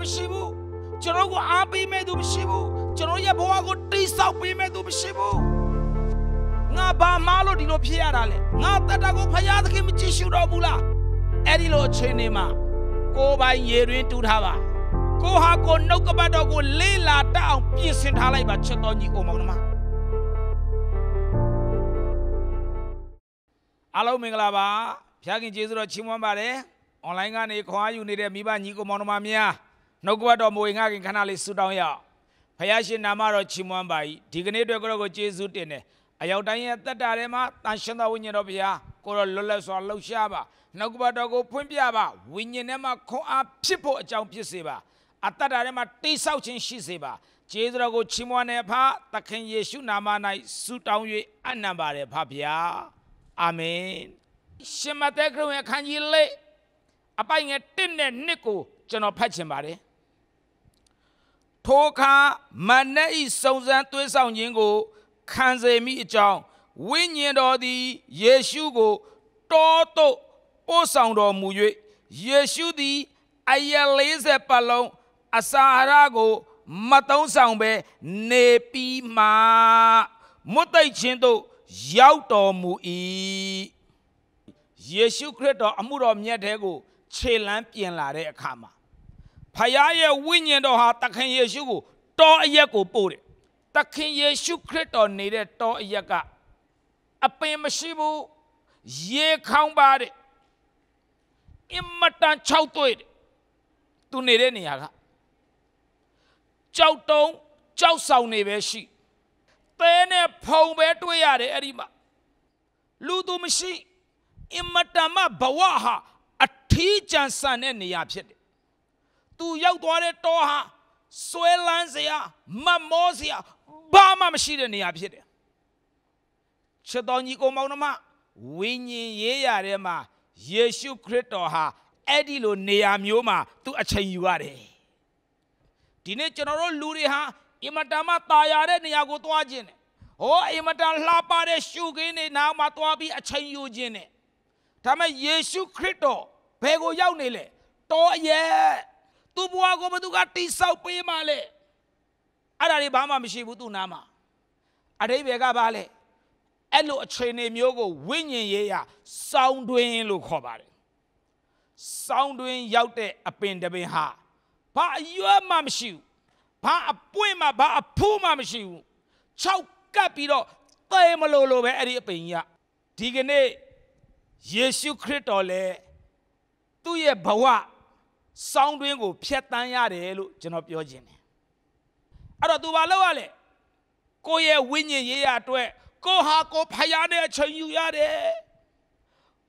မရှိဘူးကျွန်တော်ကိုအားပေးမဲ့သူမရှိဘူးကျွန်တော်ရဲ့ဘဝကိုတိဆောက်ပေးမဲ့သူမရှိဘူးငါဘာမှလို့ဒီလိုဖြစ်ရတာလဲငါတတကိုဖယားသခင်မကြည့်ရှုတော့ဘူးလားအဲ့ဒီလိုအချိန်တွေမှာကိုယ်ပိုင်ရေတွင်တူထားပါကိုဟာကိုနှုတ်ကပတ်တော်ကို လေးလာတတ်အောင်ပြင်ဆင်ထားလိုက်ပါချက်တော်ညီအိုမောင်နှမအားလုံးမင်္ဂလာပါဖျားခင်ကျေးဇူးတော်ချီးမွမ်းပါတယ်အွန်လိုင်းကနေခွန်အားယူနေတဲ့မိဘညီကိုမောင်နှမများနှုတ်ကပတ်တော်မွေငါခင်ခဏလေးဆူတောင်းရဖယားရှင်နာမတော်ချီးမွမ်းပါ၏ဒီကနေ့အတွက်ကိုရောကိုကျေးဇူးတင်တယ်အရောက်တိုင်းရဲ့တက်တာထဲမှာတန်ရှင်တော်ဝိညာဉ်တော်ဘုရားကိုရောလွတ်လပ်စွာလှုပ်ရှားပါနှုတ်ကပတ်တော်ကိုဖွင့်ပြပါဝိညာဉ်ထဲမှာခွန်အားဖြစ်ဖို့အကြောင်းဖြစ်စေပါအတ္တဓာတ်ထဲမှာတိဆောက်ခြင်းရှိစေပါကျေးဇူးတော်ကိုချီးမွမ်းတဲ့ဖာသခင်ယေရှုနာမ၌ဆုတောင်း၍အနံပါတယ်ဖဗျာအာမင်ရှင်မသက်ခရုရဲ့အခန်းကြီးလေးအပိုင်ငယ်1နဲ့2ကိုကျွန်တော်ဖတ်ချင်ပါတယ်ထိုအခါမနက်ဤစုံစမ်းသွေးဆောင်ခြင်းကိုခံစေမိအကြောင်းဝိညာဉ်တော်သည်ယေရှုကို တောသို့ပို့ဆောင်တော်မူ၍ယေရှုသည်အယက်40ပတ်လုံးအစာအာဟာရကိုမတုံးဆောင်ပဲနေပြီးမှမွတ်သိပ်ခြင်းသို့ရောက်တော်မူ၏ယေရှုခရစ်တော်အမှုတော်မြတ်တဲ့ကိုခြေလန်းပြင်လာတဲ့အခါမှာဖခင်ရဲ့ဝိညာဉ်တော်ဟာသခင်ယေရှုကိုတောအရက်ကိုပို့တယ်သခင်ယေရှုခရစ်တော်နေတဲ့တောအရက်ကအပင်မရှိဘူးရေခေါင်းပါတဲ့အင်မတန်၆တွေ့တယ်သူနေတဲ့နေရာကကြောက်တုံးကြောက်ဆောင်နေပဲရှိသဲနဲ့ဖုံပဲတွေ့ရတယ်အဲ့ဒီမှာလူသူမရှိအင်မတန်မှဘဝဟာအထီးကျန်ဆန်တဲ့နေရာဖြစ်တယ်သူရောက်သွားတဲ့တောဟာဆွဲလန်းစရာမမောစရာဘာမှမရှိတဲ့နေရာဖြစ်တယ်ချစ်တော်ညီကောင်မောင်နှမဝိညာဉ်ရေးရာထဲမှာယေရှုခရစ်တော်ဟာအဲ့ဒီလိုနေရာမျိုးမှာသူအချိန်ယူရတယ်ဒီနေ့ကျွန်တော်တို့လူတွေဟာအင်မတန်မှတာယာတဲ့နေရာကိုသွားခြင်းနဲ့ဟောအင်မတန်လှပတဲ့ရှုခင်းနေနာမှာသွားပြီးအချိန်ယူခြင်းနဲ့ဒါမဲ့ယေရှုခရစ်တော်ဘယ်ကိုရောက်နေလဲတောရဲ့ကိုဘသူကတိဆောက်ပေးမှလဲအဲ့ဒါတွေဘာမှမရှိဘူးသူ့နားမှာအတိဘယ်ကဘာလဲအဲ့လိုအခြေအနေမျိုးကိုဝိညာဉ်ရေးရာစောင်းတွင်းလို့ခေါ်ပါတယ်စောင်းတွင်းရောက်တဲ့အပင်တပင်ဟာဘာအရွက်မှမရှိဘူးဘာအပွင့်မှဘာအဖူးမှမရှိဘူးခြောက်ကပ်ပြီးတော့သေမလို့လို့ပဲအဲ့ဒီအပင်ကြီးကဒီကနေ့ယေရှုခရစ်တော်လည်းသူ့ရဲ့ဘဝစောင်းတွင်းကိုဖျက်တမ်းရတယ်လို့ကျွန်တော်ပြောခြင်းတယ်အဲ့တော့ तू ဘာလုပ်ရလဲကိုယ့်ရဲ့ဝိညာဉ်ရေးရအတွက်ကိုဟာကိုဖယားနဲ့ချိန်ယူရတယ်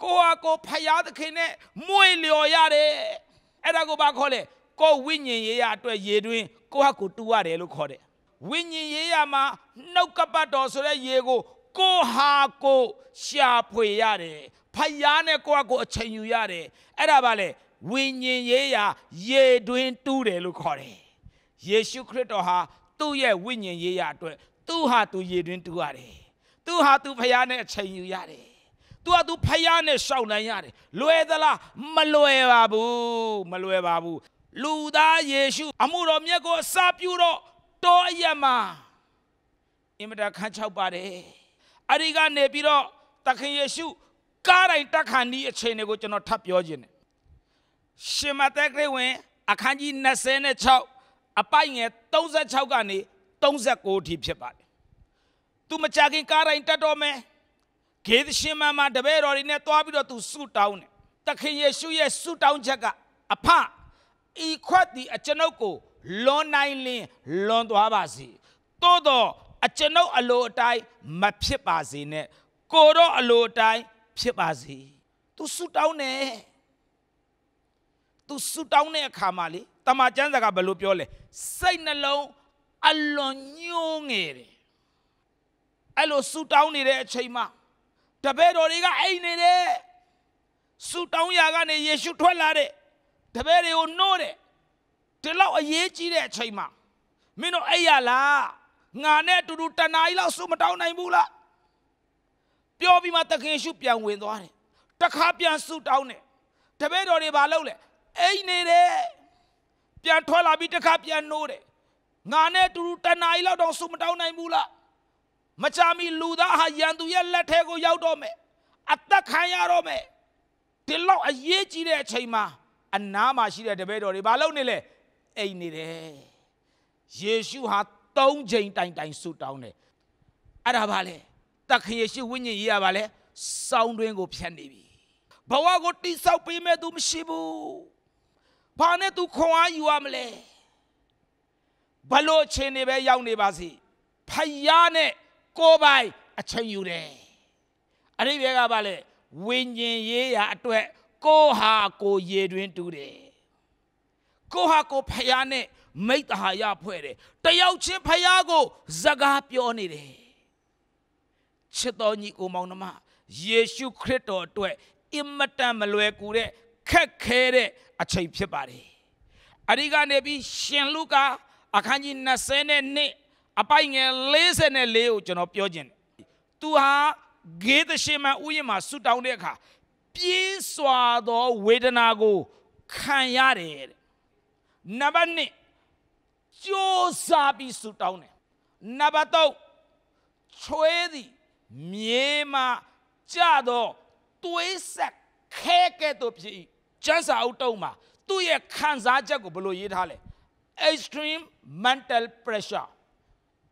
ကိုဟာကိုဖယားသခင်နဲ့မွေလျော်ရတယ်အဲ့ဒါကိုဘာခေါ်လဲကိုဝိညာဉ်ရေးရအတွက် ရေတွင်းကိုဟာကိုတူရတယ်လို့ခေါ်တယ်ဝိညာဉ်ရေးရမှာနှုတ်ကပတ်တော်ဆိုတဲ့ရေကိုကိုဟာကိုရှာဖွေရတယ်ဖယားနဲ့ကိုဟာကိုအချိန်ယူရတယ်အဲ့ဒါပါလေဝိညာဉ်ရေးရာရေတွင်တူးတယ်လို့ခေါ်တယ်။ယေရှုခရစ်တော်ဟာသူ့ရဲ့ဝိညာဉ်ရေးရာအတွက်သူ့ဟာသူရေတွင်တူးရတယ်။သူ့ဟာသူဖခင်နဲ့အချိန်ယူရတယ်။ तू ဟာ तू ဖခင်နဲ့ရှောက်နိုင်ရတယ်။လွယ်သလားမလွယ်ပါဘူးမလွယ်ပါဘူး။လူသားယေရှု အမှုတော်မြတ်ကိုအစာပြုတော့တောအယမှာအင်မတခန်းချောက်ပါတယ်။အဲဒီကနေပြီးတော့သခင်ယေရှုကားတိုင်းတက်ခါနီးအခြေအနေကိုကျွန်တော်ထပ်ပြောခြင်းတယ်ရှင်မသက်ခရစ်ဝင်အခန်းကြီး26အပိုက်ငယ်36ကနေ39အထိဖြစ်ပါတယ်။သူမကြခင်ကားတိုင်းတက်တော်မယ်။ဂေဒရှင်မမှာတပည့်တော်တွေနဲ့သွားပြီးတော့သူဆုတောင်းတယ်။သခင်ယေရှုရဲ့ဆုတောင်းချက်ကအဖဤခွက်ဒီအကျွန်ုပ်ကိုလွန်နိုင်လင်းလွန်သွားပါစေ။သို့တော့အကျွန်ုပ်အလိုအတိုင်းမဖြစ်ပါစေနဲ့။ကိုတော့အလိုအတိုင်းဖြစ်ပါစေ။သူဆုတောင်းတယ်။သူဆူတောင်းတဲ့အခါမှာလေတမန်ကျမ်းစာကဘယ်လိုပြောလဲစိတ်နှလုံးအလွန်ညှိုးငယ်တယ်အဲ့လိုဆူတောင်းနေတဲ့အချိန်မှာတပည့်တော်တွေကအိမ်နေတယ်ဆူတောင်းရာကနေယေရှုထွက်လာတဲ့တပည့်တွေကိုနှိုးတယ်ဒီလောက်အရေးကြီးတဲ့အချိန်မှာမင်းတို့အိပ်ရလားငါနဲ့အတူတူတနားကြီးလောက်ဆူမတောင်းနိုင်ဘူးလားပြောပြီးမှသခင်ယေရှုပြန်ဝင်သွားတယ်တခါပြန်ဆူတောင်းတယ်တပည့်တော်တွေဘာလုပ်လဲအိတ်နေတယ်ပြန်ထွက်လာပြီးတခါပြန်နိုးတယ်ငါနဲ့တူတူတဏှာကြီးလောက်တော့စုမတောင်းနိုင်ဘူးလားမချမီလူသားဟာရန်သူရဲ့လက်ထဲကိုရောက်တော့မယ်အသက်ခံရတော့မယ်ဒီလောက်အရေးကြီးတဲ့အချိန်မှာအနာမှာရှိတဲ့တပည့်တော်တွေဘာလုပ်နေလဲအိမ်နေတယ်ယေရှုဟာ၃ချိန်တိုင်တိုင်ဆုတောင်းတယ်အဲ့ဒါဘာလဲတခင်ယေရှုဝိညာဉ်ကြီးကဘာလဲစောင်းတွင်းကိုဖြတ်နေပြီဘဝကိုတိဆောက်ပေးမဲ့သူမရှိဘူးဘာနဲ့ तू ခွန်အားယူရမလဲဘလို့အချိန်တွေပဲရောက်နေပါစေဖယားနဲ့ကိုယ်ပိုင်အချိန်ယူတယ်အရိပြေကပါလေဝိညာဉ်ရေးရာအတွက်ကိုဟာကိုရေတွင်တူတယ်ကိုဟာကိုဖယားနဲ့မိတ္တဟာယဖွဲ့တယ်တယောက်ချင်းဖယားကိုစကားပြောနေတယ်ချစ်တော်ညီကိုမောင်နှမယေရှုခရစ်တော်အတွက်အင်မတန်မလွယ်ကူတဲ့ခက်ခဲတဲ့အချိန်ဖြစ်ပါတယ်အဒီကနေပြီးရှင်လူကာအခန်းကြီး20နဲ့2အပိုင်ငယ်44ကိုကျွန်တော်ပြောခြင်းသူဟာဂေဒရှင်မဥယျာဉ်မှာဆူတောင်းတဲ့အခါပြင်းစွာသောဝေဒနာကိုခံရတယ်တဲ့နံပါတ်1ကြိုးစားပြီးဆူတောင်းတယ်နံပါတ်3ချွေးသည်မြေမှာကြတော့သွေးဆက်ခဲကဲ့သို့ဖြစ်၏ကျမ်းစာအုပ်တုံးမှာသူ့ရဲ့ခံစားချက်ကိုဘယ်လိုရေးထားလဲ extreme mental pressure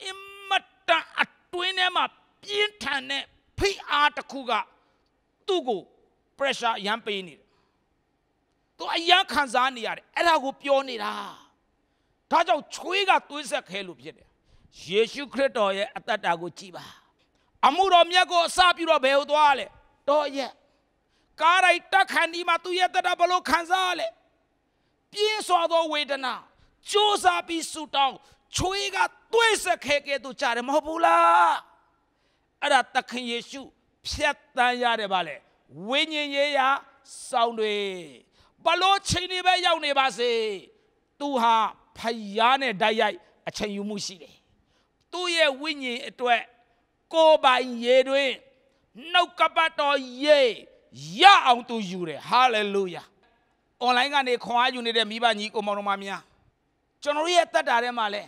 အမတန်အတွင်းထဲမှာပြင်းထန်တဲ့ဖိအားတစ်ခုကသူ့ကို pressure အရန်ပေးနေတယ်သူအရန်ခံစားနေရတယ်အဲ့ဒါကိုပြောနေတာဒါကြောင့်ချွေးကသွေးဆက်ခဲလို့ဖြစ်တယ်ယေရှုခရစ်တော်ရဲ့အသက်တာကိုကြည်ပါအမှုတော်မြတ်ကိုအစပြုတော့ဘယ်ကိုသွားလဲတော်ရဲ့ကားတိုင်းတက်ခန္ဒီမှာသူရဲ့တက်တာဘလို့ခံစားရလဲပြင်းစွာသောဝေဒနာကြိုးစားပြီးဆူတောင်းချွေးကတွေးစခဲကဲသူကြားတယ်မဟုတ်ဘူးလားအဲ့ဒါတခင်ယေရှုဖြတ်တန်းရတယ်ဗါလေဝိညာဉ်ရေးရာစောင်းတွေဘလို့ချိန်တွေပဲရောက်နေပါစေသူဟာဖယားနဲ့တိုက်ရိုက်အချိန်ယူမှုရှိတယ်သူ့ရဲ့ဝိညာဉ်အတွက်ကိုယ်ပိုင်ရေတွင်နှုတ်ကပတ်တော်ရေးရအောင်သူယူတယ်ဟာလေလုယာအွန်လိုင်းကနေခွန်အားယူနေတဲ့မိဘညီကိုမောင်နှမများကျွန်တော်ရဲ့တတ်တာထဲမှာလဲ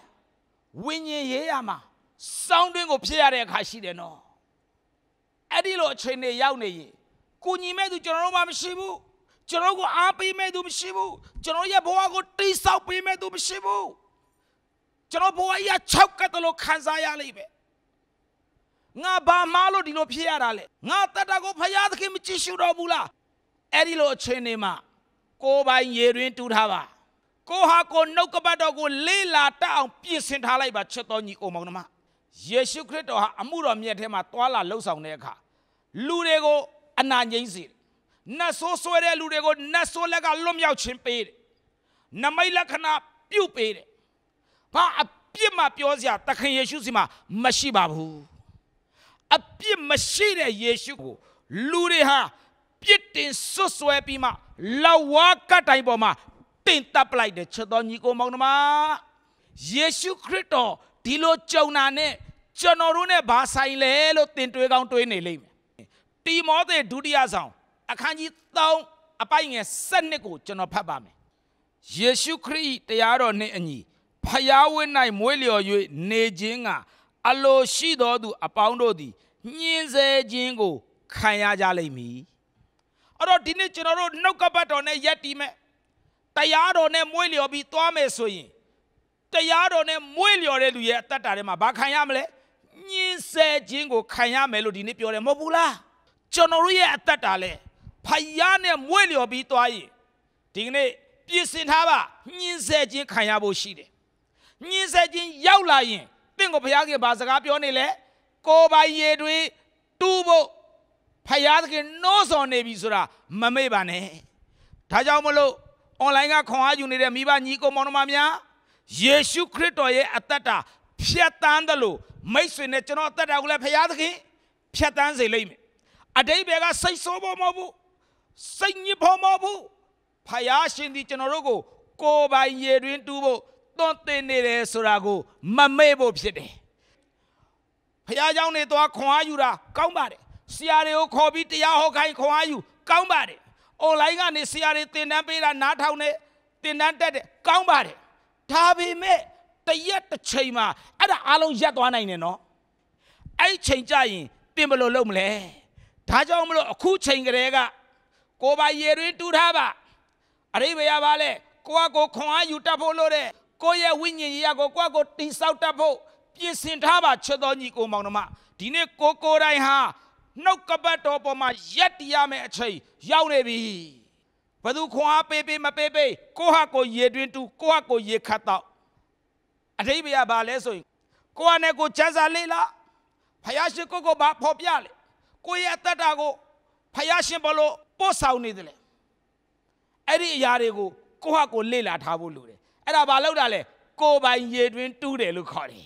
ဝိညာဉ်ရေးရမှာစောင်းတွင်းကိုဖြစ်ရတဲ့အခါရှိတယ်နော်အဲ့ဒီလိုအချိန်တွေရောက်နေရင်ကိုညီမဲ့သူကျွန်တော်တို့မှမရှိဘူးကျွန်တော်ကိုအားပေးမဲ့သူမရှိဘူးကျွန်တော်ရဲ့ဘဝကိုတိဆောက်ပေးမဲ့သူမရှိဘူးကျွန်တော်ဘဝကြီးက၆ကတ်တလို့ခံစားရလိမ့်မယ်ငါဘာမှလို့ဒီလိုဖြစ်ရတာလဲငါတတ်တာကိုဖယားသခင်မကြည့်ရှုတော်ဘူးလားအဲ့ဒီလိုအချိန်တွေမှာကိုပိုင်ရေတွင်တူထားပါကိုဟာကိုနှုတ်ကပတ်တော်ကိုလေးလာတတ်အောင်ပြင်ဆင်ထားလိုက်ပါချက်တော်ညီကိုမောင်နှမယေရှုခရစ်တော်ဟာအမှုတော်မြတ်ထဲမှာသွာလာလှုပ်ဆောင်တဲ့အခါလူတွေကိုအနာငြိမ့်စေတယ်နတ်ဆိုးဆွဲတဲ့လူတွေကိုနတ်ဆိုးလက်ကလွတ်မြောက်ခြင်းပေးတယ်နမိတ်လက္ခဏာပြုတ်ပေးတယ်ဘာအပြစ်မှပြောစရာသခင်ယေရှုစီမှာမရှိပါဘူးအပြစ်မရှိတဲ့ယေရှုကိုလူတွေဟာပြစ်တင်ဆွဆွဲပြီးမှ လောက်ဝါကတိုင်ပေါ်မှာတင်တပ်ပလိုက်တဲ့ချက်တော်ညီကိုမောင်နှမယေရှုခရစ်တော်ဒီလိုကြုံတာနဲ့ကျွန်တော်တို့နဲ့ဘာဆိုင်လဲလို့တင်တွေးကောင်းတွေးနေလိမ့်မယ်တိမောသေဒုတိယဆောင် အခန်းကြီး3အပိုင်းငယ်7ကိုကျွန်တော်ဖတ်ပါမယ်ယေရှုခရစ်တရားတော်နှင့်အညီဖျားဝင်း၌မွေးလျော်၍နေခြင်းကအလိုရှိသောသူအပေါင်းတို့သည်ညှင်းဆဲခြင်းကိုခံရကြလိမ့်မည်အဲ့တော့ဒီနေ့ကျွန်တော်တို့နှုတ်ကပတ်တော်နဲ့ယက်တီမဲ့တရားတော်နဲ့မွေးလျော်ပြီးသွားမယ်ဆိုရင်တရားတော်နဲ့မွေးလျော်တဲ့လူရဲ့အသက်တာထဲမှာဘာခံရမလဲညင်းဆဲခြင်းကိုခံရမယ်လို့ဒီနေ့ပြောတယ်မဟုတ်ဘူးလားကျွန်တော်တို့ရဲ့အသက်တာလဲဖယားနဲ့မွေးလျော်ပြီးသွားရင်ဒီကနေ့ပြင်ဆင်ထားပါညင်းဆဲခြင်းခံရဖို့ရှိတယ်ညင်းဆဲခြင်းရောက်လာရင်ကိုဘုရားခင်ဘာစကားပြောနေလဲကိုယ်ပိုင်ရေတွေတူးဖို့ဖယားသခင်နှိုးဆော်နေပြီဆိုတာမမေ့ပါနဲ့ဒါကြောင့်မလို့အွန်လိုင်းကခွန်အားယူနေတဲ့မိဘညီကိုမောင်နှမများယေရှုခရစ်တော်ရဲ့အသက်တာဖြတ်တန်းတယ်လို့မိတ်ဆွေနဲ့ကျွန်တော်အသက်တာကိုလည်းဖယားသခင်ဖြတ်တန်းစေလိမ့်မယ်အတိဘယ်ကစိတ်ဆိုးဖို့မဟုတ်ဘူးစိတ်ညစ်ဖို့မဟုတ်ဘူးဖယားရှင်ဒီကျွန်တော်တို့ကိုကိုယ်ပိုင်ရေတွင် တူးဖို့သွန်သင်နေတယ်ဆိုတာကိုမမေ့ဖို့ဖြစ်တယ်ဖခင်เจ้าနေသွားခွန်အားယူတာကောင်းပါတယ်ဆရာတွေကိုခေါ်ပြီးတရားဟောခိုင်းခွန်အားယူကောင်းပါတယ်အွန်လိုင်းကနေဆရာတွေသင်တန်းပေးတာနားထောင်နေသင်တန်းတက်တယ်ကောင်းပါတယ်ဒါပေမဲ့တရက်တစ်ချိန်မှာအဲ့ဒါအားလုံးရပ်သွားနိုင်တယ်နော်အဲ့ချိန်ကြရင်သင်ဘယ်လိုလုပ်မလဲဒါကြောင့်မလို့အခုချိန်ကလေးကကိုပါရေရင်းတူထားပါအရိဗေရပါလဲကိုကကိုခွန်အားယူတတ်ဖို့လို့တဲ့ကိုယ့်ရဲ့ဝိညာဉ်ရေးရကိုကိုယ့်ကိုတိဆောက်တတ်ဖို့ပြင်ဆင်ထားပါချစ်တော်ညီကိုမောင်နှမဒီနေ့ကိုကိုတိုင်းဟာနှုတ်ကပတ်တော်ပေါ်မှာရက်တရမယ့်အချိန်ရောက်နေပြီဘသူခွန်အားပေးပေးမပေးပေးကိုဟာကိုရေတွင်တူကိုဟာကိုရေခတ်တော့အထိပ္ပာယ်ဘာလဲဆိုရင်ကိုဟာနဲ့ကိုချမ်းသာလေးလားဖယားရှင်ကိုကိုဘာဖော်ပြလဲကိုရဲ့အသက်တာကိုဖယားရှင်ဘလို့ပို့ဆောင်နေတယ်လေအဲ့ဒီအရာတွေကိုကိုဟာကိုလေ့လာထားဖို့လိုတယ်အဲ့ဒါဘာလောက်တာလဲကိုပိုင်ရေတွင်တူးတယ်လို့ခေါ်တယ်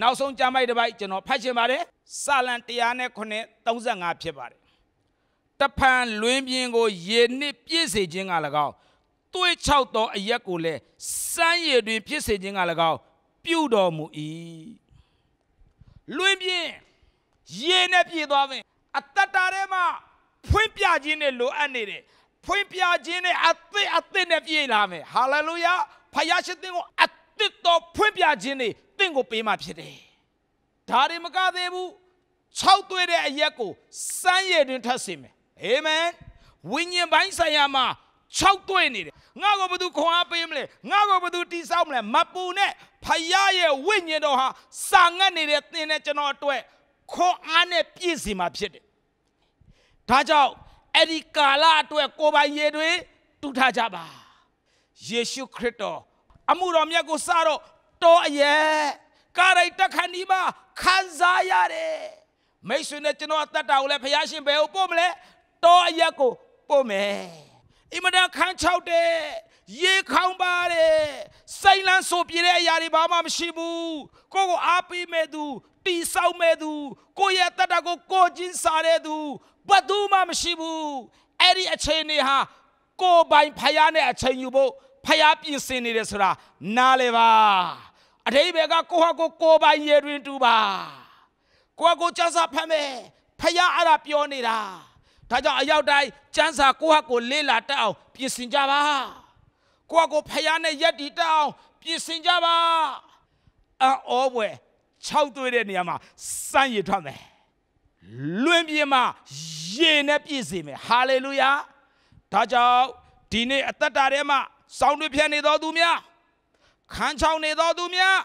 နောက်ဆုံးကြမ်းပိုက်တစ်ပိုက်ကျွန်တော်ဖတ်ချင်ပါတယ်စာလံ135ဖြစ်ပါတယ်တဖန်လွင်ပြင်ကို ရေနှစ်ပြည့်စေခြင်းက၎င်းတွေးချောက်သောအရက်ကိုလည်းစမ်းရည်တွင်ဖြစ်စေခြင်းက၎င်းပြုတော်မူ၏လွင်ပြင်ရေနဲ့ပြည့်သွားမယ်အတ္တတာထဲမှာဖွင့်ပြခြင်းနဲ့လိုအပ်နေတယ်ဖွင့်ပြခြင်းနဲ့အသစ်အသစ်နဲ့ပြည့်လာမယ်ဟာလေလုယာဖယားရှင်သင်ကိုအသစ်တော်ဖွင့်ပြခြင်းနဲ့သင်ကိုပေးမှာဖြစ်တယ်ဒါတွေမကသေးဘူး၆သွေးတဲ့အရက်ကိုစမ်းရည်တွင်ထပ်စေမယ်အာမင်ဝိညာဉ်ပိုင်းဆိုင်ရာမှာ၆သွေးနေတယ်ငါ့ကိုဘသူခွန်အားပေးမလဲငါ့ကိုဘသူတိဆောက်မလဲမပူနဲ့ဖယားရဲ့ဝိညာဉ်တော်ဟာစာငတ်နေတဲ့သင်နဲ့ကျွန်တော်အတွက်ခွန်အားနဲ့ပြည့်စုံမှာဖြစ်တယ်ဒါကြောင့်အဲ့ဒီကာလအတွက်ကိုပိုင်ရေတွေတူထားကြပါယေရှုခရစ်တော်အမှုတော်မြတ်ကိုစတော့တော်အရဲကာရိုက်တခဏဒီမှာခံစားရတယ်မိတ်ဆွေနဲ့ကျွန်တော်အသက်တာကိုလည်းဖျားရှင်ဘယ်ကိုပို့မလဲတော်အရက်ကိုပို့မယ်အင်မတန်ခံချောက်တယ်ရေခေါင်းပါတယ်မ်းဆိုပြတဲ့အရာတွေဘာမှမရှိဘူးကိုကိုအားပေးမဲ့သူတီဆောက်မဲ့သူ ကိုရဲ့တတ်တာကိုကိုချင်းစားတဲ့သူဘယ်သူမှမရှိဘူးအဲ့ဒီအခြေအနေဟာ ကိုပိုင်ဖယားနဲ့အချိန်ယူဖို့ဖယားပြင်ဆင်နေတယ်ဆိုတာနားလေပါ အတိဘယ်ကကိုဟာကိုကိုပိုင်ရေတွင်တူပါကိုဟာကိုစဆဖမ်းမဲ့ဖယားအဲ့ဒါပြောနေတာဒါကြောင့်အရောက်တိုင်းစန်းစာကိုဟာကိုလေးလာတက်အောင်ပြင်ဆင်ကြပါကိုဟာကိုဖယားနဲ့ရက်တီတက်အောင်ပြင်ဆင်ကြပါအံ့ဩပွဲ၆သွေးတဲ့နေရာမှာစမ်းရထွက်မယ်လွင်ပြင်မှာရေနဲ့ပြည့်စင်မယ်ဟာလေလုယာဒါကြောင့်ဒီနေ့အသက်တာထဲမှာစောင်းတွေဖြတ်နေတော်သူများခန်းချောင်းနေတော်သူများ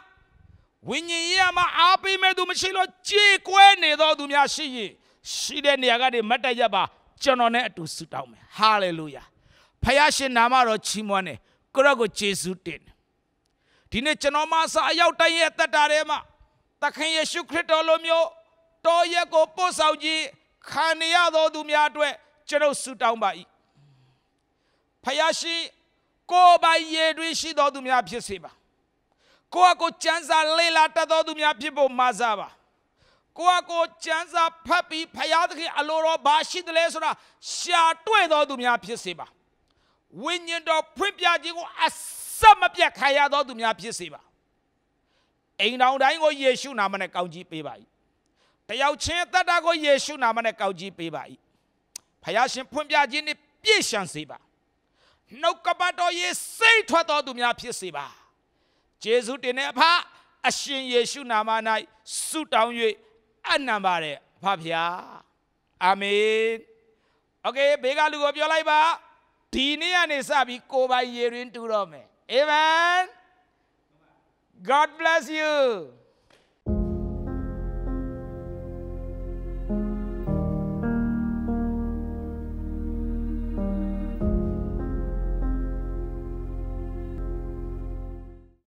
ဝိညာဉ်ရေးမှာအားပေးမဲ့သူမရှိလို့ကြေကွဲနေတော်သူများရှိရင်ရှိတဲ့နေရာကနေမတ်တက်ရပါကျွန်တော်နဲ့အတူဆုတောင်းမယ်ဟာလေလုယာဖယားရှင်နာမတော်ချီးမွမ်းတယ်ကိုရော့ကိုယေရှုတင်တယ်ဒီနေ့ကျွန်တော်မစာအရောက်တိုင်းရဲ့တက်တာထဲမှာသခင်ယေရှုခရစ်တော်လိုမျိုးတော်ရက်ကိုပို့ဆောင်ခြင်းခံရသောသူများအတွက်ကျွန်ုပ်ဆုတောင်းပါ၏ဖယားရှိကိုယ်ပိုင်ရေတွင်ရှိသောသူများ ဖြစ်စေပါကိုယ့်အကိုစံစာလေးလာတတ်သောသူများဖြစ်ဖို့မှာစားပါကိုယ့်အကိုစံစာဖတ်ပြီးဖယားသခင်အလိုတော်ဘာရှိတယ်လဲဆိုတာရှာတွေ့သောသူများဖြစ်စေပါဝိညာဉ်တော်ဖွင့်ပြခြင်းကိုအစစက်မပြတ်ခံရသောသူများဖြစ်စေပါအိမ်တော်တိုင်းကိုယေရှုနာမနဲ့ကောင်းကြီးပေးပါ၏တယောက်ချင်းတတ်တာကိုယေရှုနာမနဲ့ကောင်းကြီးပေးပါ၏ဖယားရှင်ဖွင့်ပြခြင်းနှင့်ပြည့်ရှံစေပါနှုတ်ကပတ်တော်ယေစိတ်ထွက်တော်သူများဖြစ်စေပါယေရှုတင်တဲ့အဖအရှင်ယေရှုနာမ၌ဆုတောင်း၍အနံပါတယ်ဖဖျားအာမင်โอเคဘေးကလူကိုပြောလိုက်ပါဒီနေ့ကနေစပြီးကိုပိုင်ရေရင်းတူတော့မယ် Amen. God bless you.